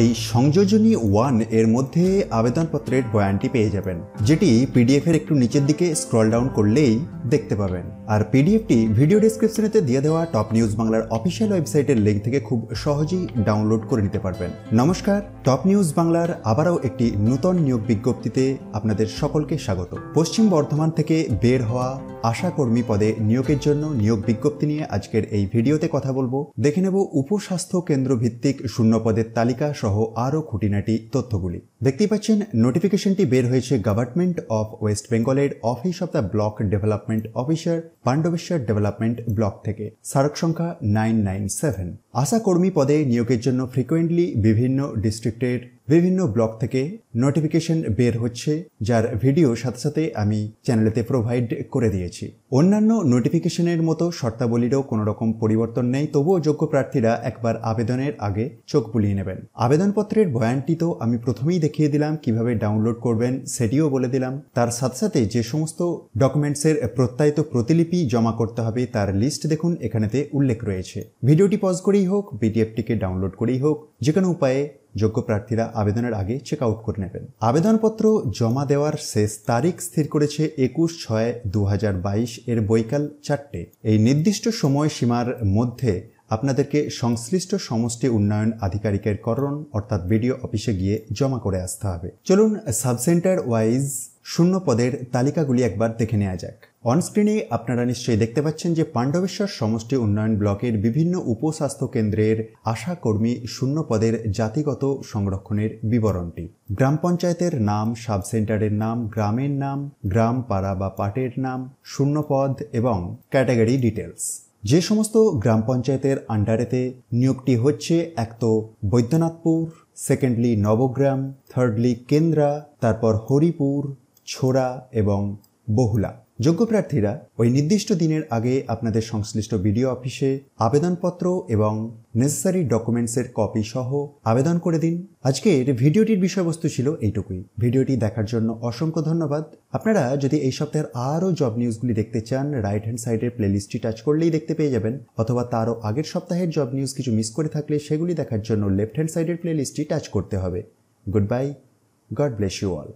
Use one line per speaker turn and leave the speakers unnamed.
এই সংযোজনী ওয়ান এর মধ্যে আবেদনপত্রের বয়ানটি পেয়ে যাবেন যেটি পিডিএফ এর একটু নিচের দিকে স্ক্রল ডাউন করলেই দেখতে পাবেন আর পিডিএফটি ভিডিও ডিসক্রিপশনেতে দিয়ে দেওয়া টপ নিউজ বাংলার অফিসিয়াল ওয়েবসাইটের লিঙ্ক থেকে খুব সহজেই ডাউনলোড করে নিতে পারবেন নমস্কার টপ নিউজ বাংলার আবারও একটি নূতন নিয়োগ বিজ্ঞপ্তিতে আপনাদের সকলকে স্বাগত পশ্চিম বর্ধমান থেকে বের হওয়া আশাকর্মী পদে নিয়োগের জন্য নিয়োগ বিজ্ঞপ্তি নিয়ে আজকের এই ভিডিওতে কথা বলবো দেখে নেব উপস্বাস্থ্য কেন্দ্র ভিত্তিক শূন্য পদের তালিকা সহ আরও খুঁটিনাটি তথ্যগুলি দেখতেই পাচ্ছেন নোটিফিকেশনটি বের হয়েছে গভর্নমেন্ট অফ ওয়েস্ট বেঙ্গলের office of the block development officer Pandabeswar development block থেকে সড়ক সংখ্যা নাইন নাইন সেভেন আশাকর্মী পদে নিয়োগের জন্য ফ্রিকোয়েন্টলি বিভিন্ন ডিস্ট্রিক্টের বিভিন্ন ব্লগ থেকে নোটিফিকেশন বের হচ্ছে যার ভিডিও সাথে সাথে আমি চ্যানেলেতে প্রোভাইড করে দিয়েছি অন্যান্য নোটিফিকেশনের মতো শর্তাবলীরও কোনো রকম পরিবর্তন নেই তবুও যোগ্য প্রার্থীরা একবার আবেদনের আগে চোখ বুলিয়ে নেবেন আবেদনপত্রের বয়ানটি তো আমি প্রথমেই দেখিয়ে দিলাম কিভাবে ডাউনলোড করবেন সেটিও বলে দিলাম তার সাথে সাথে যে সমস্ত ডকুমেন্টসের প্রত্যায়িত প্রতিলিপি জমা করতে হবে তার লিস্ট দেখুন এখানেতে উল্লেখ রয়েছে ভিডিওটি পজ করেই হোক বিডিএফটিকে ডাউনলোড করেই হোক যে কোনো উপায়ে যোগ্য প্রার্থীরা আবেদনের আগে চেক আউট করে নেবেন আবেদনপত্র জমা দেওয়ার শেষ তারিখ স্থির করেছে একুশ ছয় দু এর বৈকাল চারটে এই নির্দিষ্ট সময়সীমার মধ্যে আপনাদেরকে সংশ্লিষ্ট সমষ্টি উন্নয়ন আধিকারিকের করণ অর্থাৎ বিডিও অফিসে গিয়ে জমা করে আসতে হবে চলুন সাবসেন্টার ওয়াইজ শূন্য পদের তালিকাগুলি একবার দেখে নেওয়া যাক অনস্ক্রিনে আপনারা নিশ্চয়ই দেখতে পাচ্ছেন যে পাণ্ডবেশ্বর সমষ্টি উন্নয়ন ব্লকের বিভিন্ন উপস্বাস্থ্য কেন্দ্রের আশাকর্মী শূন্য পদের জাতিগত সংরক্ষণের বিবরণটি গ্রাম পঞ্চায়েতের নাম সাব সেন্টারের নাম গ্রামের নাম গ্রাম পাড়া বা পাটের নাম শূন্য পদ এবং ক্যাটাগরি ডিটেলস যে সমস্ত গ্রাম পঞ্চায়েতের আন্ডারেতে নিয়োগটি হচ্ছে এক তো বৈদ্যনাথপুর সেকেন্ডলি নবগ্রাম থার্ডলি কেন্দ্রা তারপর হরিপুর ছোড়া এবং বহুলা যোগ্য প্রার্থীরা ওই নির্দিষ্ট দিনের আগে আপনাদের সংশ্লিষ্ট বিডিও অফিসে আবেদনপত্র এবং নেসেসারি ডকুমেন্টসের কপি সহ আবেদন করে দিন আজকের ভিডিওটির বিষয়বস্তু ছিল এইটুকুই ভিডিওটি দেখার জন্য অসংখ্য ধন্যবাদ আপনারা যদি এই সপ্তাহের আরও জব নিউজগুলি দেখতে চান রাইট হ্যান্ড সাইডের প্লেলিস্টটি টাচ করলেই দেখতে পেয়ে যাবেন অথবা তারও আগের সপ্তাহের জব নিউজ কিছু মিস করে থাকলে সেগুলি দেখার জন্য লেফট হ্যান্ড সাইডের প্লেলিস্টটি টাচ করতে হবে goodbye God bless you all